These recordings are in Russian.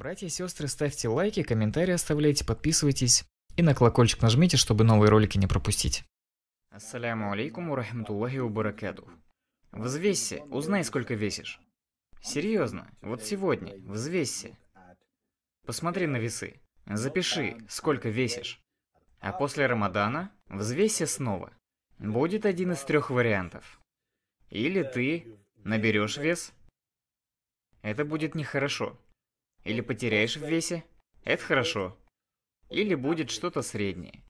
Братья и сестры, ставьте лайки, комментарии оставляйте, подписывайтесь и на колокольчик нажмите, чтобы новые ролики не пропустить. Ассаляму алейкум урахматуллахи убаракаду. Взвесься, узнай, сколько весишь. Серьезно, вот сегодня, взвесься. Посмотри на весы, запиши, сколько весишь. А после Рамадана взвесься снова. Будет один из трех вариантов. Или ты наберешь вес. Это будет нехорошо. Или потеряешь в весе. Это хорошо. Или будет что-то среднее.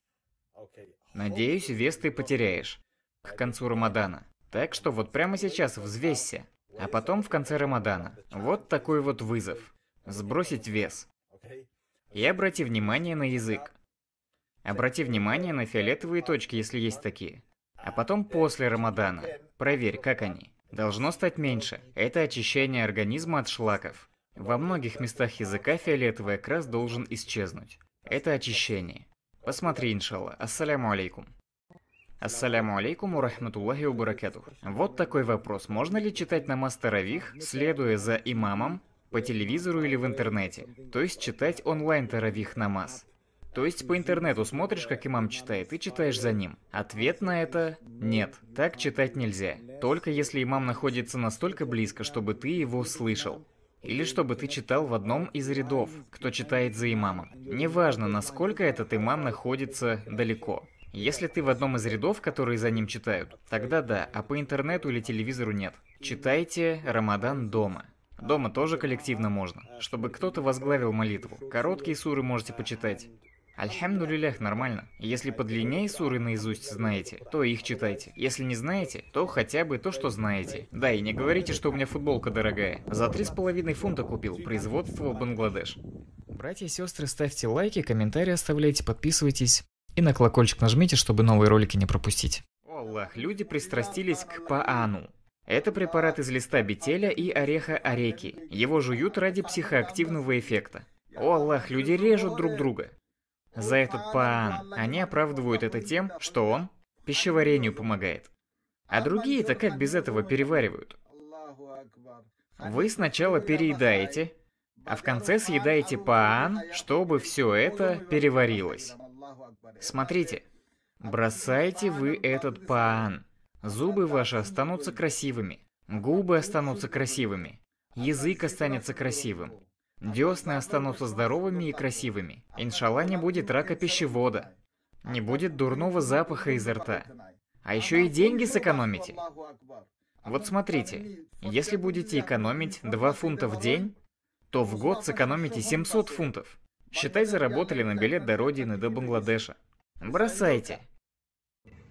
Надеюсь, вес ты потеряешь к концу Рамадана. Так что вот прямо сейчас взвесься, а потом в конце Рамадана. Вот такой вот вызов. Сбросить вес. И обрати внимание на язык. Обрати внимание на фиолетовые точки, если есть такие. А потом после Рамадана. Проверь, как они. Должно стать меньше. Это очищение организма от шлаков. Во многих местах языка фиолетовый окрас должен исчезнуть. Это очищение. Посмотри, иншалла. Ассаляму алейкум. Ассаляму алейкум урахматуллахи убаракатух. Вот такой вопрос. Можно ли читать намаз таравих, следуя за имамом, по телевизору или в интернете? То есть читать онлайн таравих намаз? То есть по интернету смотришь, как имам читает, и читаешь за ним. Ответ на это – нет, так читать нельзя. Только если имам находится настолько близко, чтобы ты его слышал. Или чтобы ты читал в одном из рядов, кто читает за имамом. Неважно, насколько этот имам находится далеко. Если ты в одном из рядов, которые за ним читают, тогда да, а по интернету или телевизору нет. Читайте «Рамадан дома». Дома тоже коллективно можно, чтобы кто-то возглавил молитву. Короткие суры можете почитать. Альхамдулилях, нормально. Если подлиннее суры наизусть знаете, то их читайте. Если не знаете, то хотя бы то, что знаете. Да, и не говорите, что у меня футболка дорогая. За три с половиной фунта купил, производство Бангладеш. Братья и сестры, ставьте лайки, комментарии оставляйте, подписывайтесь. И на колокольчик нажмите, чтобы новые ролики не пропустить. О, Аллах, люди пристрастились к Паану. Это препарат из листа бетеля и ореха ореки. Его жуют ради психоактивного эффекта. О, Аллах, люди режут друг друга за этот паан. Они оправдывают это тем, что он пищеварению помогает. А другие-то как без этого переваривают? Вы сначала переедаете, а в конце съедаете паан, чтобы все это переварилось. Смотрите, бросайте вы этот паан. Зубы ваши останутся красивыми, губы останутся красивыми, язык останется красивым. Десны останутся здоровыми и красивыми. Иншалла не будет рака пищевода. Не будет дурного запаха изо рта. А еще и деньги сэкономите. Вот смотрите, если будете экономить 2 фунта в день, то в год сэкономите 700 фунтов. Считай, заработали на билет до родины, до Бангладеша. Бросайте.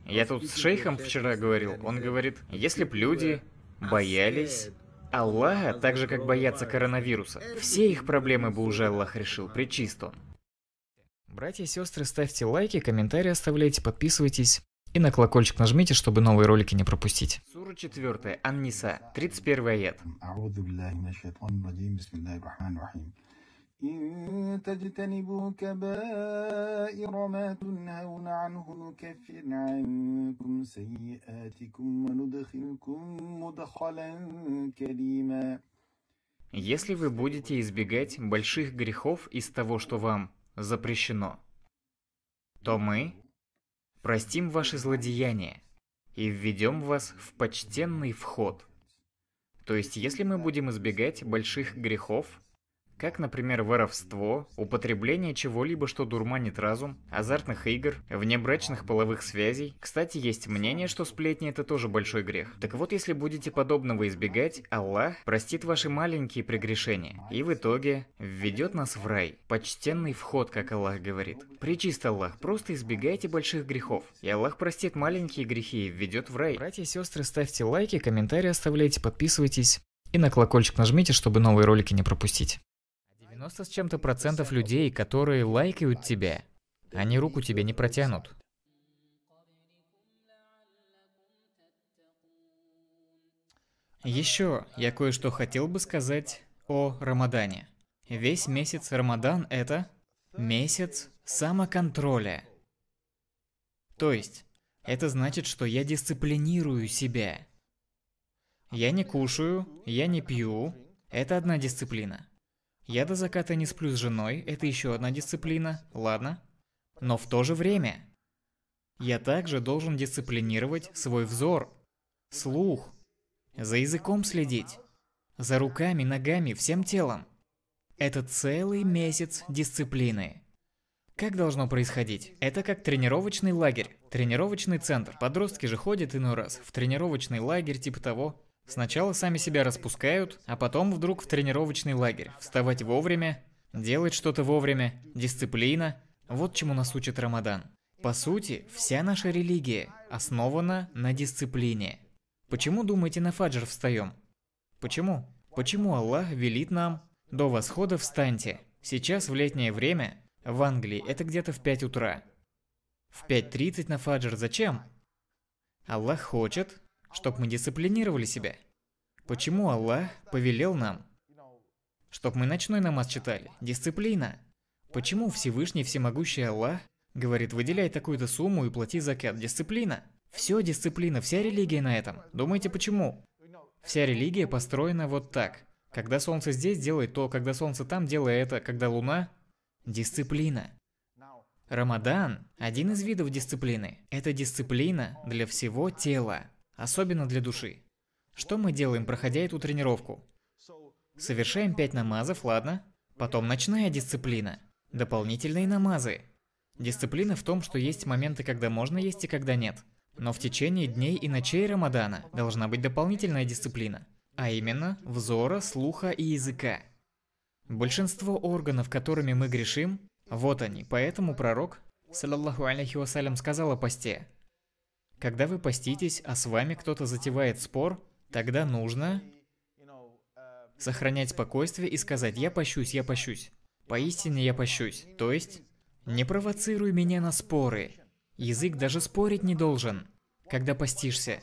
Я тут с шейхом вчера говорил, он говорит, если б люди боялись Аллаха, так же как боятся коронавируса, все их проблемы бы уже Аллах решил, причист он. Братья и сестры, ставьте лайки, комментарии оставляйте, подписывайтесь. И на колокольчик нажмите, чтобы новые ролики не пропустить. Сура 4, Анниса, 31 аят. إن تجتنبوا كبائر ما تنهون عنه نكفر عنكم سيئاتكم وندخلكم مدخلا كريما Если вы будете избегать больших грехов из того, что вам запрещено, то мы простим ваши злодеяния и введем вас в почтенный вход. То есть, если мы будем избегать больших грехов как, например, воровство, употребление чего-либо, что дурманит разум, азартных игр, внебрачных половых связей. Кстати, есть мнение, что сплетни это тоже большой грех. Так вот, если будете подобного избегать, Аллах простит ваши маленькие прегрешения и в итоге введет нас в рай. Почтенный вход, как Аллах говорит. Причист Аллах, просто избегайте больших грехов, и Аллах простит маленькие грехи и введет в рай. Братья и сестры, ставьте лайки, комментарии оставляйте, подписывайтесь и на колокольчик нажмите, чтобы новые ролики не пропустить. 90 с чем-то процентов людей, которые лайкают тебя, они руку тебе не протянут. Еще я кое-что хотел бы сказать о Рамадане. Весь месяц Рамадан – это месяц самоконтроля. То есть, это значит, что я дисциплинирую себя. Я не кушаю, я не пью. Это одна дисциплина. Я до заката не сплю с женой, это еще одна дисциплина, ладно? Но в то же время я также должен дисциплинировать свой взор, слух, за языком следить, за руками, ногами, всем телом. Это целый месяц дисциплины. Как должно происходить? Это как тренировочный лагерь, тренировочный центр. Подростки же ходят иной раз в тренировочный лагерь типа того. Сначала сами себя распускают, а потом вдруг в тренировочный лагерь. Вставать вовремя, делать что-то вовремя, дисциплина. Вот чему нас учит Рамадан. По сути, вся наша религия основана на дисциплине. Почему, думаете, на фаджр встаем? Почему? Почему Аллах велит нам «До восхода встаньте». Сейчас в летнее время, в Англии, это где-то в 5 утра. В 5.30 на фаджр зачем? Аллах хочет, чтобы мы дисциплинировали себя. Почему Аллах повелел нам? чтобы мы ночной намаз читали. Дисциплина. Почему Всевышний Всемогущий Аллах говорит, выделяй такую-то сумму и плати закят? Дисциплина. Все дисциплина, вся религия на этом. Думаете, почему? Вся религия построена вот так. Когда солнце здесь, делай то, когда солнце там, делай это, когда луна... Дисциплина. Рамадан – один из видов дисциплины. Это дисциплина для всего тела. Особенно для души. Что мы делаем, проходя эту тренировку? Совершаем 5 намазов, ладно? Потом ночная дисциплина. Дополнительные намазы. Дисциплина в том, что есть моменты, когда можно есть и когда нет. Но в течение дней и ночей Рамадана должна быть дополнительная дисциплина. А именно, взора, слуха и языка. Большинство органов, которыми мы грешим, вот они. Поэтому пророк, саллаллаху алейхи вассалям, сказал о посте. Когда вы поститесь, а с вами кто-то затевает спор, тогда нужно сохранять спокойствие и сказать «я пощусь, я пощусь». Поистине я пощусь. То есть, не провоцируй меня на споры. Язык даже спорить не должен, когда постишься.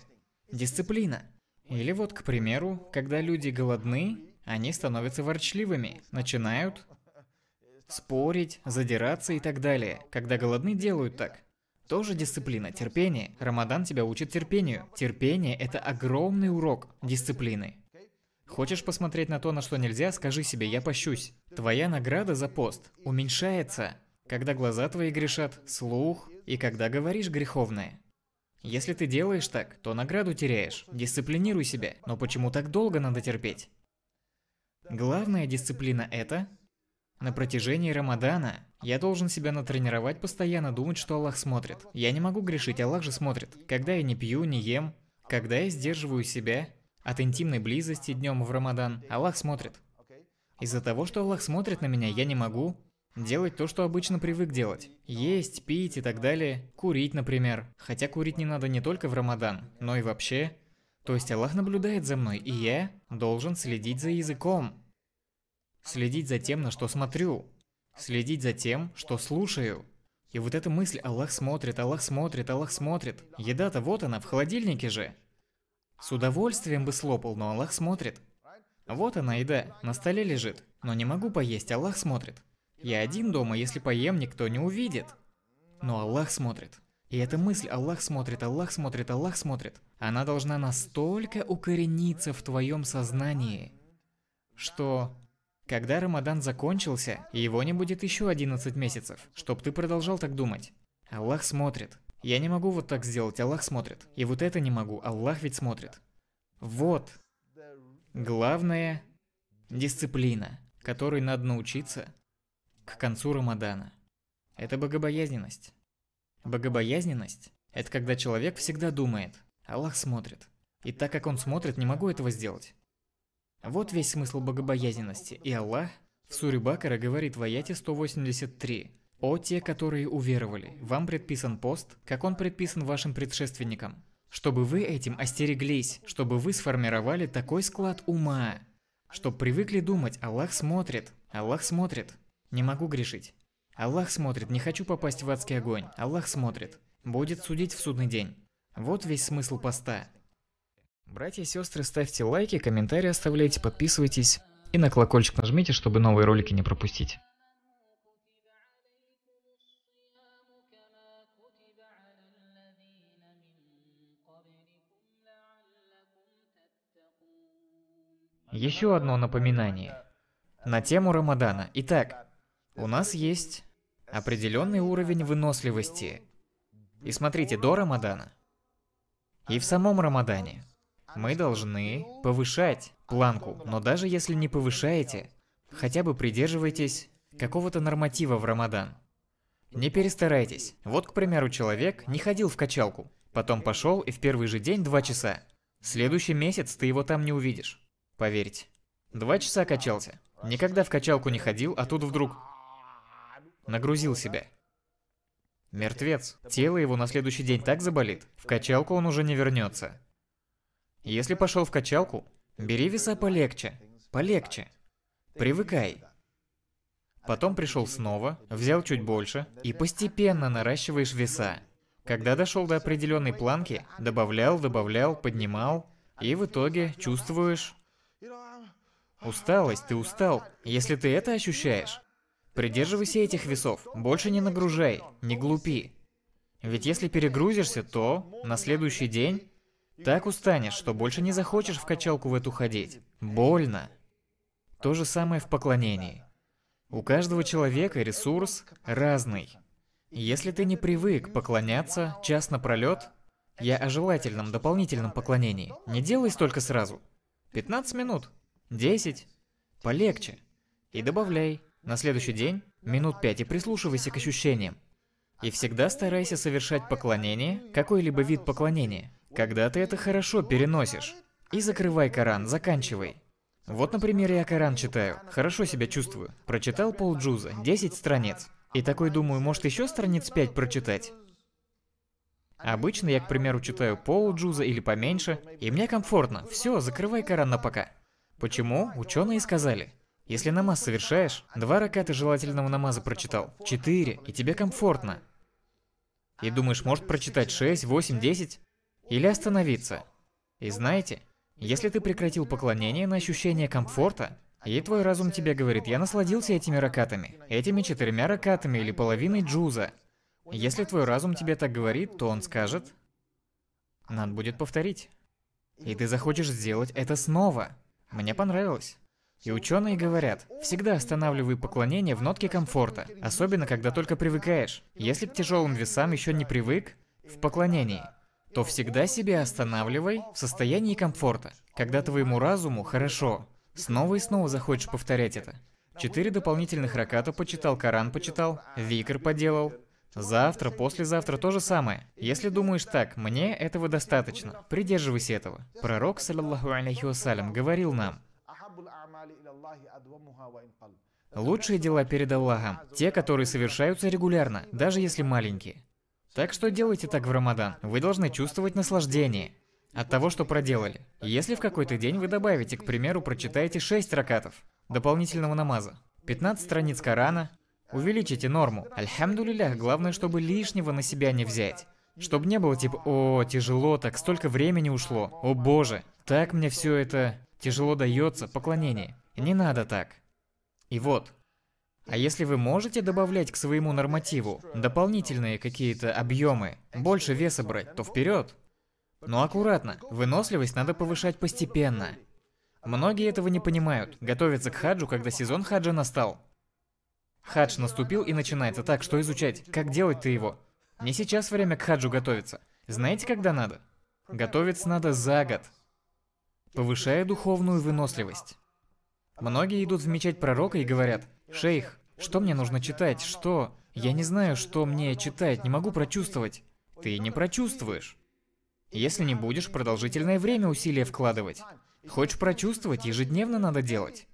Дисциплина. Или вот, к примеру, когда люди голодны, они становятся ворчливыми, начинают спорить, задираться и так далее. Когда голодны, делают так. Тоже дисциплина, терпение. Рамадан тебя учит терпению. Терпение – это огромный урок дисциплины. Хочешь посмотреть на то, на что нельзя, скажи себе «я пощусь». Твоя награда за пост уменьшается, когда глаза твои грешат, слух и когда говоришь греховное. Если ты делаешь так, то награду теряешь. Дисциплинируй себя. Но почему так долго надо терпеть? Главная дисциплина – это на протяжении Рамадана я должен себя натренировать постоянно думать, что Аллах смотрит. Я не могу грешить, Аллах же смотрит. Когда я не пью, не ем, когда я сдерживаю себя от интимной близости днем в Рамадан, Аллах смотрит. Из-за того, что Аллах смотрит на меня, я не могу делать то, что обычно привык делать. Есть, пить и так далее, курить, например. Хотя курить не надо не только в Рамадан, но и вообще. То есть Аллах наблюдает за мной, и я должен следить за языком. Следить за тем, на что смотрю. Следить за тем, что слушаю. И вот эта мысль «Аллах смотрит, Аллах смотрит, Аллах смотрит». Еда-то вот она, в холодильнике же. С удовольствием бы слопал, но Аллах смотрит. Вот она еда, на столе лежит. Но не могу поесть, Аллах смотрит. Я один дома, если поем, никто не увидит. Но Аллах смотрит. И эта мысль «Аллах смотрит, Аллах смотрит, Аллах смотрит», она должна настолько укорениться в твоем сознании, что когда Рамадан закончился, его не будет еще 11 месяцев, чтоб ты продолжал так думать. Аллах смотрит. Я не могу вот так сделать, Аллах смотрит. И вот это не могу, Аллах ведь смотрит. Вот. Главное – дисциплина, которой надо научиться к концу Рамадана. Это богобоязненность. Богобоязненность – это когда человек всегда думает, Аллах смотрит. И так как он смотрит, не могу этого сделать. Вот весь смысл богобоязненности. И Аллах в суре Бакара говорит в аяте 183. «О те, которые уверовали, вам предписан пост, как он предписан вашим предшественникам, чтобы вы этим остереглись, чтобы вы сформировали такой склад ума, чтобы привыкли думать, Аллах смотрит, Аллах смотрит, не могу грешить. Аллах смотрит, не хочу попасть в адский огонь, Аллах смотрит, будет судить в судный день». Вот весь смысл поста. Братья и сестры, ставьте лайки, комментарии оставляйте, подписывайтесь и на колокольчик нажмите, чтобы новые ролики не пропустить. Еще одно напоминание на тему Рамадана. Итак, у нас есть определенный уровень выносливости. И смотрите, до Рамадана и в самом Рамадане. Мы должны повышать планку, но даже если не повышаете, хотя бы придерживайтесь какого-то норматива в Рамадан. Не перестарайтесь. Вот, к примеру, человек не ходил в качалку, потом пошел и в первый же день два часа. Следующий месяц ты его там не увидишь. Поверьте. Два часа качался. Никогда в качалку не ходил, а тут вдруг нагрузил себя. Мертвец. Тело его на следующий день так заболит, в качалку он уже не вернется. Если пошел в качалку, бери веса полегче, полегче. Привыкай. Потом пришел снова, взял чуть больше и постепенно наращиваешь веса. Когда дошел до определенной планки, добавлял, добавлял, поднимал, и в итоге чувствуешь... Усталость, ты устал. Если ты это ощущаешь, придерживайся этих весов, больше не нагружай, не глупи. Ведь если перегрузишься, то на следующий день так устанешь, что больше не захочешь в качалку в эту ходить. Больно. То же самое в поклонении. У каждого человека ресурс разный. Если ты не привык поклоняться час напролет, я о желательном дополнительном поклонении. Не делай столько сразу. 15 минут, 10, полегче. И добавляй. На следующий день минут 5 и прислушивайся к ощущениям. И всегда старайся совершать поклонение, какой-либо вид поклонения, когда ты это хорошо переносишь. И закрывай Коран, заканчивай. Вот, например, я Коран читаю, хорошо себя чувствую. Прочитал пол джуза, 10 страниц. И такой думаю, может еще страниц 5 прочитать? Обычно я, к примеру, читаю пол джуза или поменьше, и мне комфортно. Все, закрывай Коран на пока. Почему? Ученые сказали. Если намаз совершаешь, два раката желательного намаза прочитал, четыре, и тебе комфортно. И думаешь, может прочитать 6, 8, 10? или остановиться. И знаете, если ты прекратил поклонение на ощущение комфорта, и твой разум тебе говорит, я насладился этими ракатами, этими четырьмя ракатами или половиной джуза. Если твой разум тебе так говорит, то он скажет, надо будет повторить. И ты захочешь сделать это снова. Мне понравилось. И ученые говорят, всегда останавливай поклонение в нотке комфорта, особенно когда только привыкаешь. Если к тяжелым весам еще не привык, в поклонении то всегда себя останавливай в состоянии комфорта, когда твоему разуму хорошо. Снова и снова захочешь повторять это. Четыре дополнительных раката почитал, Коран почитал, Викр поделал. Завтра, послезавтра то же самое. Если думаешь так, мне этого достаточно, придерживайся этого. Пророк, саллиллаху алейхи вассалям, говорил нам, Лучшие дела перед Аллахом, те, которые совершаются регулярно, даже если маленькие. Так что делайте так в Рамадан. Вы должны чувствовать наслаждение от того, что проделали. Если в какой-то день вы добавите, к примеру, прочитаете 6 ракатов дополнительного намаза, 15 страниц Корана, увеличите норму. Альхамдулилях, главное, чтобы лишнего на себя не взять. Чтобы не было типа «О, тяжело, так столько времени ушло, о боже, так мне все это тяжело дается, поклонение». Не надо так. И вот, а если вы можете добавлять к своему нормативу дополнительные какие-то объемы, больше веса брать, то вперед. Но аккуратно, выносливость надо повышать постепенно. Многие этого не понимают, готовятся к хаджу, когда сезон хаджа настал. Хадж наступил и начинается так, что изучать, как делать-то его. Не сейчас время к хаджу готовиться. Знаете, когда надо? Готовиться надо за год, повышая духовную выносливость. Многие идут в мечеть пророка и говорят, Шейх, что мне нужно читать? Что? Я не знаю, что мне читать, не могу прочувствовать. Ты не прочувствуешь. Если не будешь продолжительное время усилия вкладывать. Хочешь прочувствовать, ежедневно надо делать.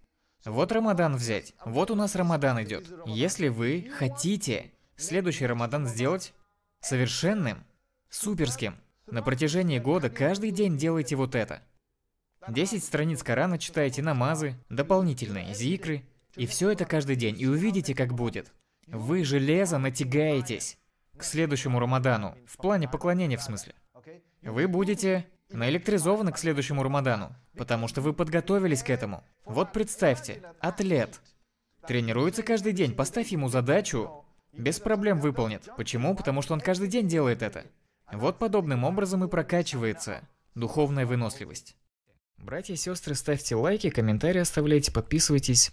Вот Рамадан взять. Вот у нас Рамадан идет. Если вы хотите следующий Рамадан сделать совершенным, суперским, на протяжении года каждый день делайте вот это. 10 страниц Корана читайте намазы, дополнительные зикры, и все это каждый день, и увидите, как будет. Вы железо натягаетесь к следующему Рамадану, в плане поклонения в смысле. Вы будете наэлектризованы к следующему Рамадану, потому что вы подготовились к этому. Вот представьте, атлет тренируется каждый день, поставь ему задачу, без проблем выполнит. Почему? Потому что он каждый день делает это. Вот подобным образом и прокачивается духовная выносливость. Братья и сестры, ставьте лайки, комментарии оставляйте, подписывайтесь